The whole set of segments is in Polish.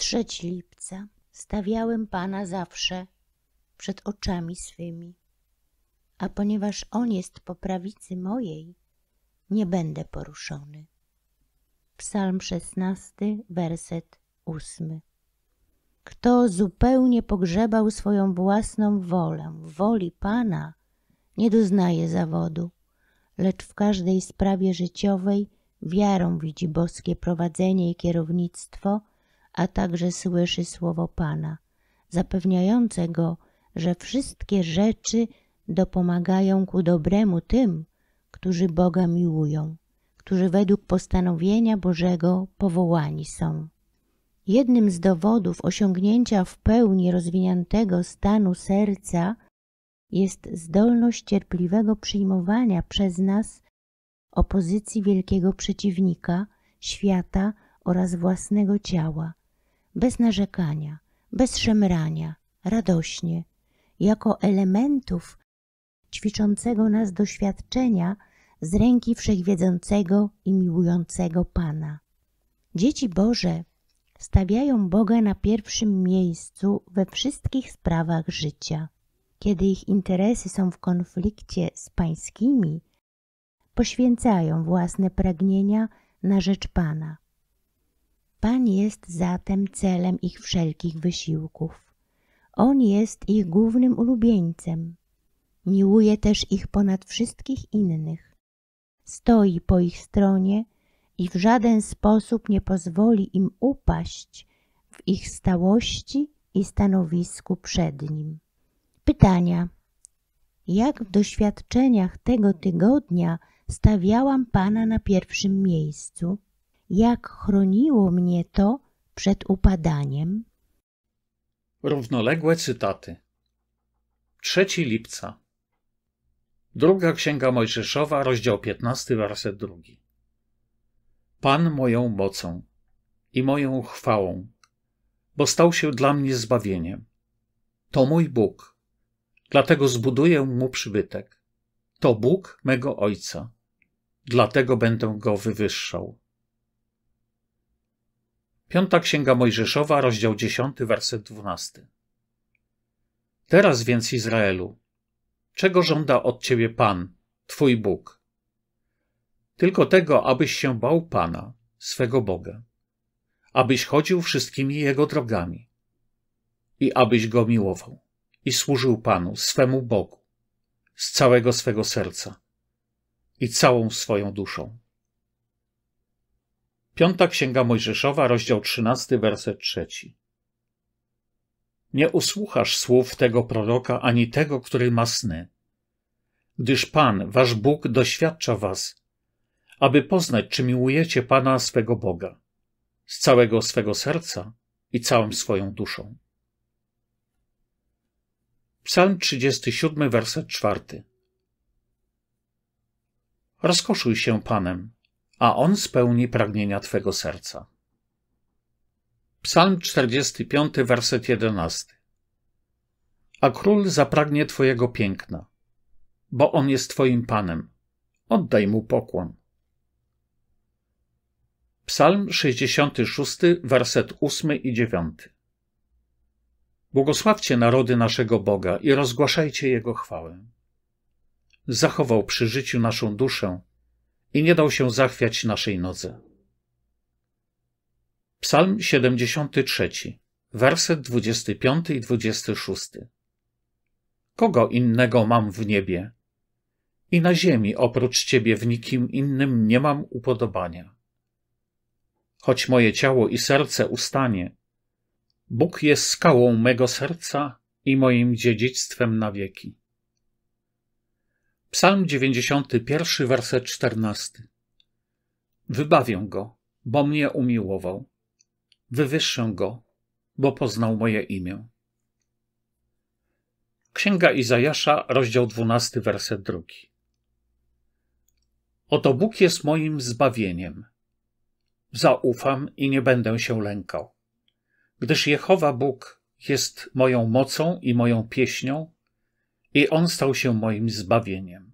3 lipca stawiałem Pana zawsze przed oczami swymi, a ponieważ On jest po prawicy mojej, nie będę poruszony. Psalm 16, werset 8. Kto zupełnie pogrzebał swoją własną wolę, woli Pana, nie doznaje zawodu, lecz w każdej sprawie życiowej wiarą widzi boskie prowadzenie i kierownictwo – a także słyszy słowo Pana, zapewniające go, że wszystkie rzeczy dopomagają ku dobremu tym, którzy Boga miłują, którzy według postanowienia Bożego powołani są. Jednym z dowodów osiągnięcia w pełni rozwiniętego stanu serca jest zdolność cierpliwego przyjmowania przez nas opozycji wielkiego przeciwnika, świata oraz własnego ciała, bez narzekania, bez szemrania, radośnie, jako elementów ćwiczącego nas doświadczenia z ręki wszechwiedzącego i miłującego Pana. Dzieci Boże stawiają Boga na pierwszym miejscu we wszystkich sprawach życia. Kiedy ich interesy są w konflikcie z pańskimi, poświęcają własne pragnienia na rzecz Pana. Pan jest zatem celem ich wszelkich wysiłków. On jest ich głównym ulubieńcem. Miłuje też ich ponad wszystkich innych. Stoi po ich stronie i w żaden sposób nie pozwoli im upaść w ich stałości i stanowisku przed Nim. Pytania. Jak w doświadczeniach tego tygodnia stawiałam Pana na pierwszym miejscu? jak chroniło mnie to przed upadaniem? Równoległe cytaty. 3 lipca. Druga Księga Mojżeszowa, rozdział 15, werset 2. Pan moją mocą i moją chwałą, bo stał się dla mnie zbawieniem. To mój Bóg, dlatego zbuduję mu przybytek. To Bóg mego Ojca, dlatego będę go wywyższał. Piąta Księga Mojżeszowa, rozdział 10, werset 12. Teraz więc, Izraelu, czego żąda od ciebie Pan, Twój Bóg? Tylko tego, abyś się bał Pana, swego Boga, abyś chodził wszystkimi Jego drogami i abyś Go miłował i służył Panu, swemu Bogu, z całego swego serca i całą swoją duszą. Piąta Księga Mojżeszowa, rozdział 13, werset 3. Nie usłuchasz słów tego proroka ani tego, który ma sny, gdyż Pan, wasz Bóg, doświadcza was, aby poznać, czy miłujecie Pana swego Boga, z całego swego serca i całą swoją duszą. Psalm 37, werset 4. Rozkoszuj się Panem, a On spełni pragnienia Twego serca. Psalm 45, werset 11. A król zapragnie Twojego piękna, bo On jest Twoim Panem. Oddaj Mu pokłon. Psalm 66, werset 8 i 9. Błogosławcie narody naszego Boga i rozgłaszajcie Jego chwałę. Zachował przy życiu naszą duszę, i nie dał się zachwiać naszej nodze. Psalm 73, werset 25 i 26. Kogo innego mam w niebie? I na ziemi oprócz Ciebie w nikim innym nie mam upodobania. Choć moje ciało i serce ustanie, Bóg jest skałą mego serca i moim dziedzictwem na wieki. Psalm 91, werset 14. Wybawię go, bo mnie umiłował. Wywyższę go, bo poznał moje imię. Księga Izajasza, rozdział 12, werset 2. Oto Bóg jest moim zbawieniem. Zaufam i nie będę się lękał. Gdyż Jehowa Bóg jest moją mocą i moją pieśnią, i on stał się moim zbawieniem.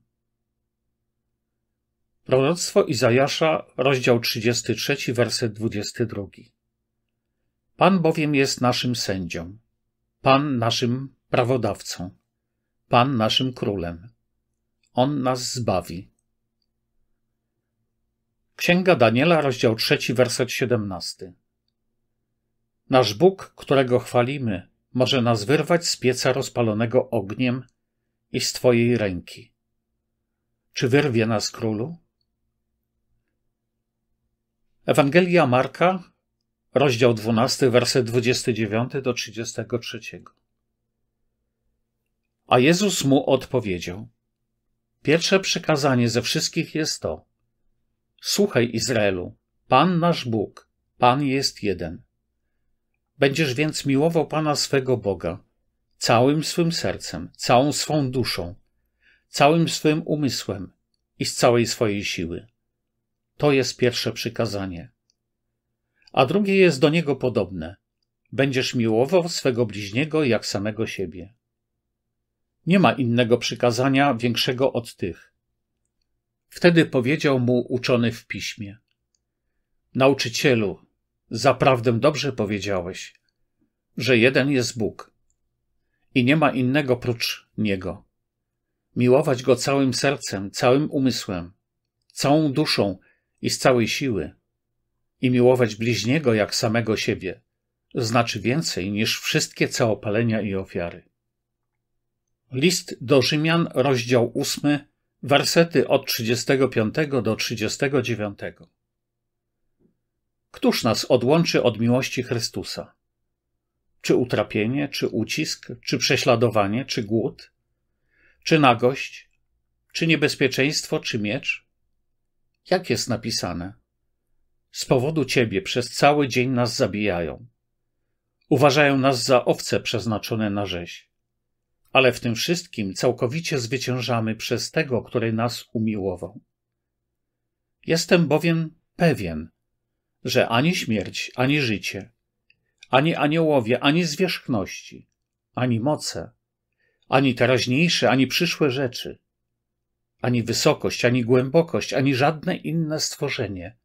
Proroctwo Izajasza, rozdział 33, werset 22. Pan bowiem jest naszym sędzią, Pan naszym prawodawcą, Pan naszym królem. On nas zbawi. Księga Daniela, rozdział 3, werset 17. Nasz Bóg, którego chwalimy, może nas wyrwać z pieca rozpalonego ogniem i z Twojej ręki. Czy wyrwie nas królu? Ewangelia Marka, rozdział 12, werset 29 do 33. A Jezus mu odpowiedział: Pierwsze przykazanie ze wszystkich jest to: Słuchaj, Izraelu, Pan nasz Bóg, Pan jest jeden. Będziesz więc miłował Pana swego Boga całym swym sercem, całą swą duszą, całym swym umysłem i z całej swojej siły. To jest pierwsze przykazanie. A drugie jest do niego podobne. Będziesz miłował swego bliźniego jak samego siebie. Nie ma innego przykazania większego od tych. Wtedy powiedział mu uczony w piśmie: Nauczycielu, zaprawdę dobrze powiedziałeś, że jeden jest Bóg i nie ma innego prócz Niego. Miłować Go całym sercem, całym umysłem, całą duszą i z całej siły. I miłować bliźniego jak samego siebie znaczy więcej niż wszystkie całopalenia i ofiary. List do Rzymian, rozdział ósmy, wersety od 35 do 39. Któż nas odłączy od miłości Chrystusa? czy utrapienie, czy ucisk, czy prześladowanie, czy głód, czy nagość, czy niebezpieczeństwo, czy miecz? Jak jest napisane? Z powodu ciebie przez cały dzień nas zabijają. Uważają nas za owce przeznaczone na rzeź. Ale w tym wszystkim całkowicie zwyciężamy przez tego, który nas umiłował. Jestem bowiem pewien, że ani śmierć, ani życie, ani aniołowie, ani zwierzchności, ani moce, ani teraźniejsze, ani przyszłe rzeczy, ani wysokość, ani głębokość, ani żadne inne stworzenie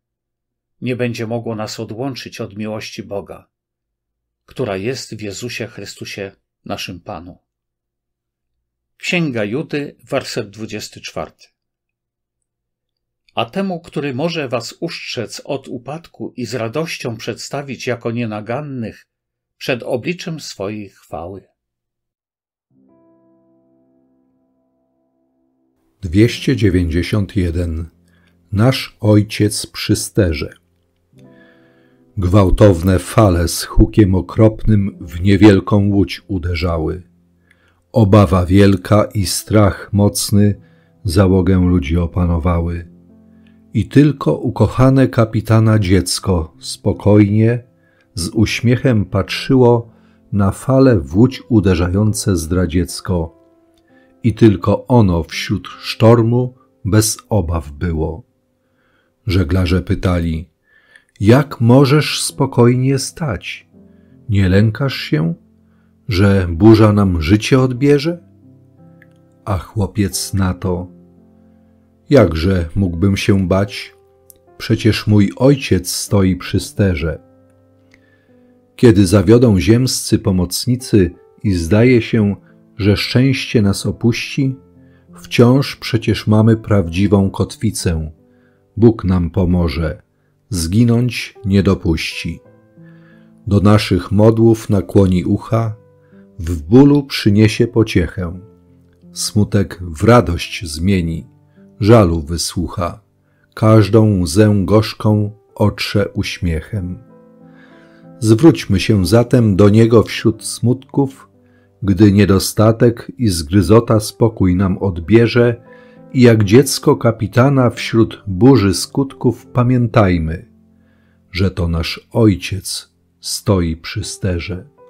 nie będzie mogło nas odłączyć od miłości Boga, która jest w Jezusie Chrystusie, naszym Panu. Księga Judy, werset 24. A temu, który może was uszczec od upadku i z radością przedstawić jako nienagannych przed obliczem swojej chwały. 291 Nasz Ojciec przy sterze Gwałtowne fale z hukiem okropnym w niewielką łódź uderzały. Obawa wielka i strach mocny załogę ludzi opanowały i tylko ukochane kapitana dziecko spokojnie, z uśmiechem patrzyło na fale wódź uderzające zdradziecko. I tylko ono wśród sztormu bez obaw było. Żeglarze pytali: Jak możesz spokojnie stać? Nie lękasz się, że burza nam życie odbierze? A chłopiec na to: Jakże mógłbym się bać? Przecież mój ojciec stoi przy sterze. Kiedy zawiodą ziemscy pomocnicy i zdaje się, że szczęście nas opuści, wciąż przecież mamy prawdziwą kotwicę. Bóg nam pomoże, zginąć nie dopuści. Do naszych modłów nakłoni ucha, w bólu przyniesie pociechę, smutek w radość zmieni żalu wysłucha, każdą łzę gorzką otrze uśmiechem. Zwróćmy się zatem do Niego wśród smutków, gdy niedostatek i zgryzota spokój nam odbierze i jak dziecko kapitana wśród burzy skutków pamiętajmy, że to nasz Ojciec stoi przy sterze.